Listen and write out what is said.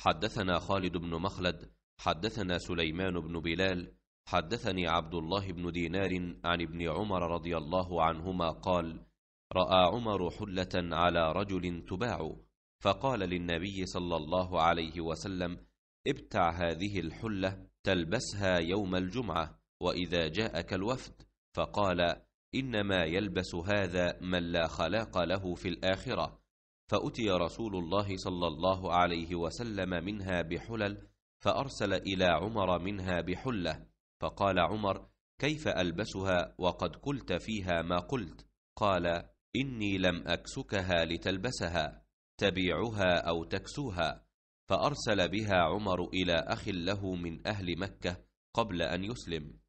حدثنا خالد بن مخلد حدثنا سليمان بن بلال حدثني عبد الله بن دينار عن ابن عمر رضي الله عنهما قال راى عمر حله على رجل تباع فقال للنبي صلى الله عليه وسلم ابتع هذه الحله تلبسها يوم الجمعه واذا جاءك الوفد فقال انما يلبس هذا من لا خلاق له في الاخره فأتي رسول الله صلى الله عليه وسلم منها بحلل فأرسل إلى عمر منها بحلة فقال عمر كيف ألبسها وقد قلت فيها ما قلت قال إني لم أكسكها لتلبسها تبيعها أو تكسوها فأرسل بها عمر إلى أخ له من أهل مكة قبل أن يسلم